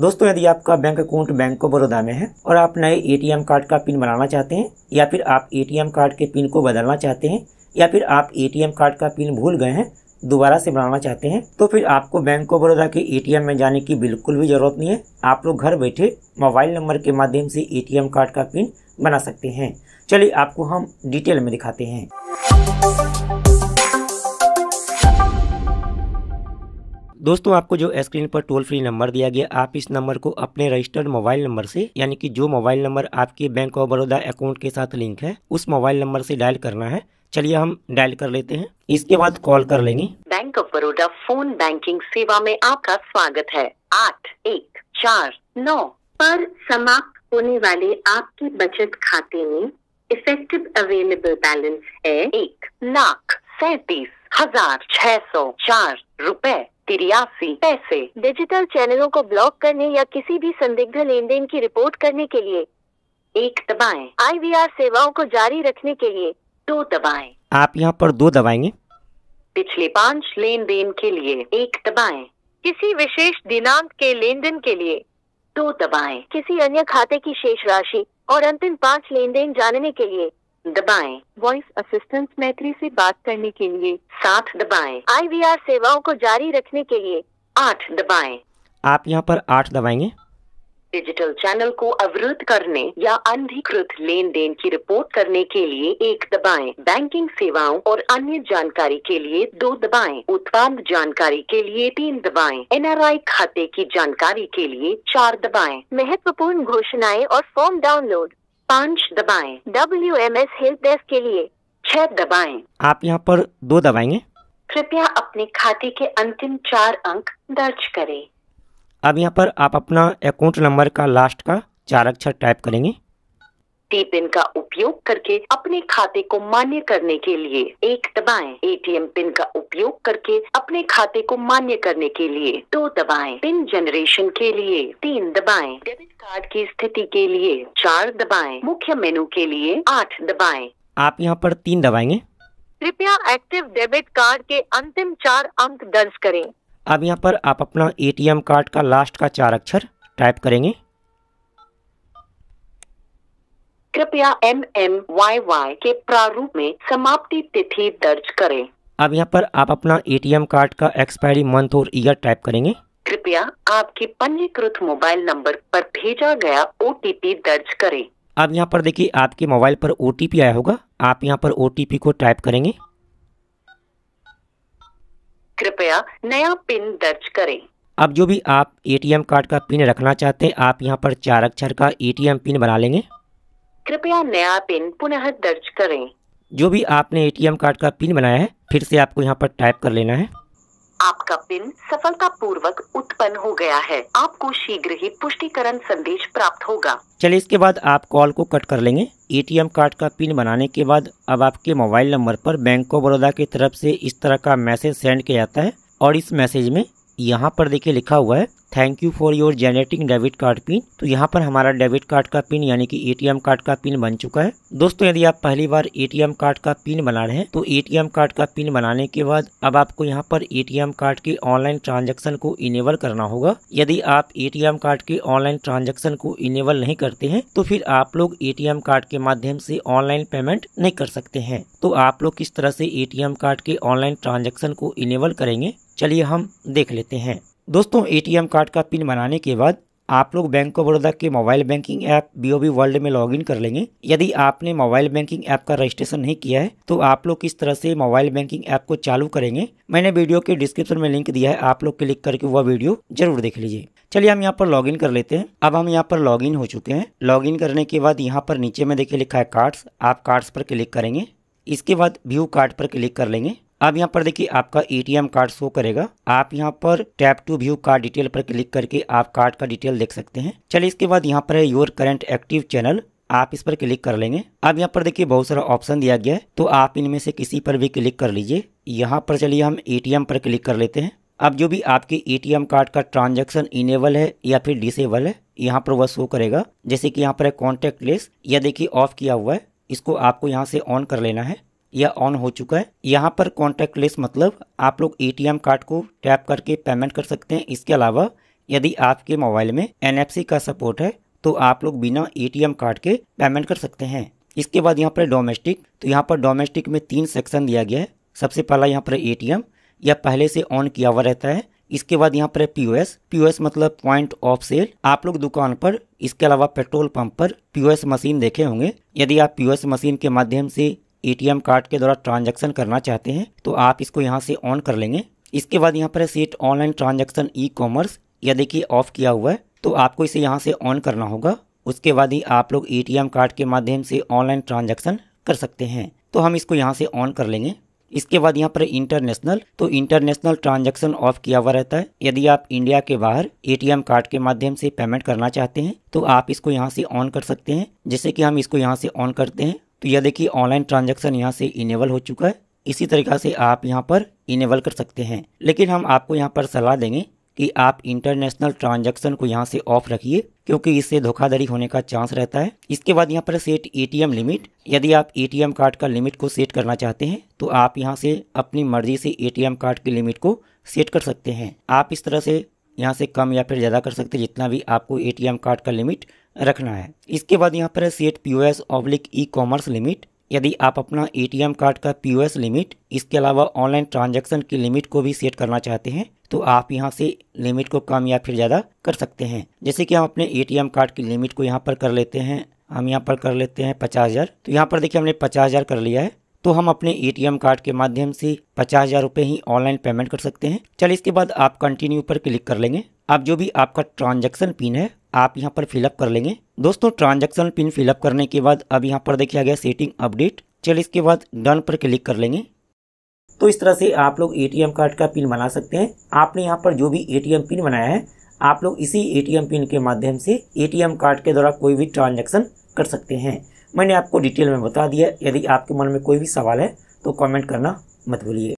दोस्तों यदि आपका bank account bank of Baroda में है और आप नए एटीएम कार्ड का पिन बनाना चाहते हैं या फिर आप एटीएम कार्ड के पिन को बदलना चाहते हैं या फिर आप एटीएम कार्ड का पिन भूल गए हैं दोबारा से बनाना चाहते हैं तो फिर आपको बैंक ऑफ बड़ौदा के एटीएम में जाने की बिल्कुल भी जरूरत नहीं है आप लोग घर बैठे मोबाइल नंबर के माध्यम से एटीएम कार्ड का पिन बना सकते हैं चलिए आपको हम डिटेल में दिखाते हैं दोस्तों आपको जो स्क्रीन पर टोल फ्री नंबर दिया गया आप इस नंबर को अपने रजिस्टर्ड मोबाइल नंबर से यानी कि जो मोबाइल नंबर आपके बैंक ऑफ बड़ौदा अकाउंट के साथ लिंक है उस मोबाइल नंबर से डायल करना है चलिए हम डायल कर लेते हैं इसके बाद कॉल कर लेंगे bank of Baroda phone banking सेवा में आपका स्वागत है आठ एक चार नौ पर समाप्त होने वाले आपके बचत खाते में इफेक्टिव अवेलेबल बैलेंस है एक लाख सैतीस हजार छह सौ चार रूपए तिरियासी पैसे डिजिटल चैनलों को ब्लॉक करने या किसी भी संदिग्ध लेन देन की रिपोर्ट करने के लिए एक दबाए आई सेवाओं को जारी रखने के लिए दो दबाए आप यहाँ पर दो दबाएंगे पिछले पाँच लेन देन के लिए एक दबाए किसी विशेष दिनांक के लेन देन के लिए दो दबाए किसी अन्य खाते की शेष राशि और अंतिम पाँच लेन देन जानने के लिए दबाएं। वॉइस असिस्टेंस मैत्री से बात करने के लिए सात दबाएं। आईवीआर सेवाओं को जारी रखने के लिए आठ दबाएं। आप यहाँ पर आठ दबाएंगे डिजिटल चैनल को अवरुद्ध करने या अनधिकृत लेन देन की रिपोर्ट करने के लिए एक दबाएं, बैंकिंग सेवाओं और अन्य जानकारी के लिए दो दबाएं, उत्पाद जानकारी के लिए तीन दबाएं, एनआरआई खाते की जानकारी के लिए चार दबाएं, महत्वपूर्ण घोषणाएं और फॉर्म डाउनलोड पाँच दबाए W M S help desk के लिए छह दबाए आप यहाँ पर दो दबाएंगे कृपया अपने खाते के अंतिम चार अंक दर्ज करें अब यहाँ पर आप अपना अकाउंट नंबर का लास्ट का चार अक्षर टाइप करेंगे पिन का उपयोग करके अपने खाते को मान्य करने के लिए एक दबाएं एटीएम पिन का उपयोग करके अपने खाते को मान्य करने के लिए दो दबाएं पिन जनरेशन के लिए तीन दबाएं डेबिट कार्ड की स्थिति के लिए चार दबाएं मुख्य मेनू के लिए आठ दबाएं आप यहाँ पर तीन दबाएंगे कृपया एक्टिव डेबिट कार्ड के अंतिम चार अंक दर्ज करें अब यहाँ पर आप अपना एटीएम कार्ड का लास्ट का चार अक्षर टाइप करेंगे कृपया एम एम वाई वाई के प्रारूप में समाप्ति तिथि दर्ज करें अब यहाँ पर आप अपना एटीएम कार्ड का एक्सपायरी मंथ और ईयर टाइप करेंगे कृपया आपके पंजीकृत मोबाइल नंबर पर भेजा गया ओ दर्ज करें अब यहाँ पर देखिए आपके मोबाइल पर ओ आया होगा आप यहाँ पर ओ को टाइप करेंगे कृपया नया पिन दर्ज करें अब जो भी आप एटीएम कार्ड का पिन रखना चाहते हैं आप यहाँ पर चार अक्षर का एटीएम पिन बना लेंगे कृपया नया पिन पुनः दर्ज करें जो भी आपने एटीएम कार्ड का पिन बनाया है फिर से आपको यहाँ पर टाइप कर लेना है आपका पिन सफलतापूर्वक उत्पन्न हो गया है आपको शीघ्र ही पुष्टिकरण संदेश प्राप्त होगा चलिए इसके बाद आप कॉल को कट कर लेंगे एटीएम कार्ड का पिन बनाने के बाद अब आपके मोबाइल नंबर पर बैंक ऑफ बड़ौदा की तरफ से इस तरह का मैसेज सेंड किया जाता है और इस मैसेज में यहाँ पर देखिए लिखा हुआ है thank you for your generating debit card pin तो यहाँ पर हमारा डेबिट कार्ड का पिन यानी कि एटीएम कार्ड का पिन बन चुका है दोस्तों यदि आप पहली बार एटीएम कार्ड का पिन बना रहे हैं तो एटीएम कार्ड का पिन बनाने के बाद अब आपको यहाँ पर एटीएम कार्ड के ऑनलाइन ट्रांजेक्शन को इनेबल करना होगा यदि आप ए कार्ड के ऑनलाइन ट्रांजेक्शन को इनेबल नहीं करते हैं तो फिर आप लोग ए कार्ड के माध्यम से ऑनलाइन पेमेंट नहीं कर सकते हैं तो आप लोग किस तरह से ए कार्ड के ऑनलाइन ट्रांजेक्शन को इनेबल करेंगे चलिए हम देख लेते हैं दोस्तों एटीएम कार्ड का पिन बनाने के बाद आप लोग बैंक ऑफ बड़ौदा के mobile banking app B world में लॉगिन कर लेंगे यदि आपने मोबाइल बैंकिंग ऐप का रजिस्ट्रेशन नहीं किया है तो आप लोग किस तरह से मोबाइल बैंकिंग ऐप को चालू करेंगे मैंने वीडियो के डिस्क्रिप्शन में लिंक दिया है आप लोग क्लिक करके वह वीडियो जरूर देख लीजिए चलिए हम यहाँ पर लॉग कर लेते हैं अब हम यहाँ पर लॉग हो चुके हैं लॉग करने के बाद यहाँ पर नीचे में देखिए लिखा है कार्ड्स आप कार्ड्स पर क्लिक करेंगे इसके बाद व्यू कार्ड पर क्लिक कर लेंगे अब यहाँ पर देखिए आपका एटीएम कार्ड शो करेगा आप यहाँ पर tap to view card detail पर क्लिक करके आप कार्ड का डिटेल देख सकते हैं चलिए इसके बाद यहाँ पर है योर करंट एक्टिव चैनल आप इस पर क्लिक कर लेंगे अब यहाँ पर देखिए बहुत सारा ऑप्शन दिया गया है तो आप इनमें से किसी पर भी क्लिक कर लीजिए यहाँ पर चलिए हम ए पर क्लिक कर लेते हैं अब जो भी आपके ए कार्ड का ट्रांजेक्शन इनेबल है या फिर डिसेबल है यहाँ पर वह शो करेगा जैसे कि यहाँ पर है कॉन्टेक्ट लेस या देखिए ऑफ किया हुआ है इसको आपको यहाँ से ऑन कर लेना है यह ऑन हो चुका है यहाँ पर कॉन्टैक्ट लेस मतलब आप लोग ए कार्ड को टैप करके पेमेंट कर सकते हैं इसके अलावा यदि आपके मोबाइल में एन का सपोर्ट है तो आप लोग बिना ए कार्ड के पेमेंट कर सकते हैं इसके बाद यहाँ पर डोमेस्टिक तो यहाँ पर डोमेस्टिक में तीन सेक्शन दिया गया है सबसे पहला यहाँ पर एटीएम यह पहले से ऑन किया हुआ रहता है इसके बाद यहाँ पर है पीओएस पीओएस मतलब पॉइंट ऑफ सेल आप लोग दुकान पर इसके अलावा पेट्रोल पंप पर पीओएस मशीन देखे होंगे यदि आप पीओएस मशीन के माध्यम से एटीएम कार्ड के द्वारा ट्रांजैक्शन करना चाहते हैं तो आप इसको यहाँ से ऑन कर लेंगे इसके बाद यहाँ पर है set online transaction e commerce या देखिए ऑफ किया हुआ है तो आपको इसे यहाँ से ऑन करना होगा उसके बाद ही आप लोग ए कार्ड के माध्यम से ऑनलाइन ट्रांजेक्शन कर सकते हैं तो हम इसको यहाँ से ऑन कर लेंगे इसके बाद यहाँ पर इंटरनेशनल तो इंटरनेशनल ट्रांजैक्शन ऑफ किया हुआ रहता है यदि आप इंडिया के बाहर एटीएम कार्ड के माध्यम से पेमेंट करना चाहते हैं तो आप इसको यहाँ से ऑन कर सकते हैं जैसे कि हम इसको यहाँ से ऑन करते हैं तो यह देखिए ऑनलाइन ट्रांजेक्शन यहाँ से इनेबल हो चुका है इसी तरीका से आप यहाँ पर इनेबल कर सकते हैं लेकिन हम आपको यहाँ पर सलाह देंगे कि आप इंटरनेशनल ट्रांजैक्शन को यहाँ से ऑफ रखिए क्योंकि इससे धोखाधड़ी होने का चांस रहता है इसके बाद यहाँ पर सेट एटीएम लिमिट यदि आप एटीएम कार्ड का लिमिट को सेट करना चाहते हैं तो आप यहाँ से अपनी मर्जी से एटीएम कार्ड की लिमिट को सेट कर सकते हैं आप इस तरह से यहाँ से कम या फिर ज़्यादा कर सकते हैं जितना भी आपको ए कार्ड का लिमिट रखना है इसके बाद यहाँ पर है set P O S oblique e commerce limit यदि आप अपना एम कार्ड का एस लिमिट इसके अलावा ऑनलाइन ट्रांजेक्शन की लिमिट को भी सेट करना चाहते हैं तो आप यहाँ से लिमिट को कम या फिर ज़्यादा कर सकते हैं जैसे कि हम अपने एटीएम कार्ड की लिमिट को यहाँ पर कर लेते हैं हम यहाँ पर कर लेते हैं पचास हज़ार तो यहाँ पर देखिए हमने पचास हज़ार कर लिया है तो हम अपने एटीएम कार्ड के माध्यम से पचास हज़ार रुपये ही ऑनलाइन पेमेंट कर सकते हैं चलिए इसके बाद आप कंटिन्यू पर क्लिक कर लेंगे अब जो भी आपका ट्रांजेक्शन पिन है आप यहाँ पर फिलअप कर लेंगे दोस्तों ट्रांजेक्शन पिन फिलअप करने के बाद अब यहाँ पर देखा गया सेटिंग अपडेट चलिए इसके बाद डन पर क्लिक कर लेंगे तो इस तरह से आप लोग एटीएम कार्ड का पिन बना सकते हैं आपने यहाँ पर जो भी एटीएम पिन बनाया है आप लोग इसी एटीएम पिन के माध्यम से एटीएम कार्ड के द्वारा कोई भी ट्रांजेक्शन कर सकते हैं मैंने आपको डिटेल में बता दिया यदि आपके मन में कोई भी सवाल है तो कमेंट करना मत भूलिए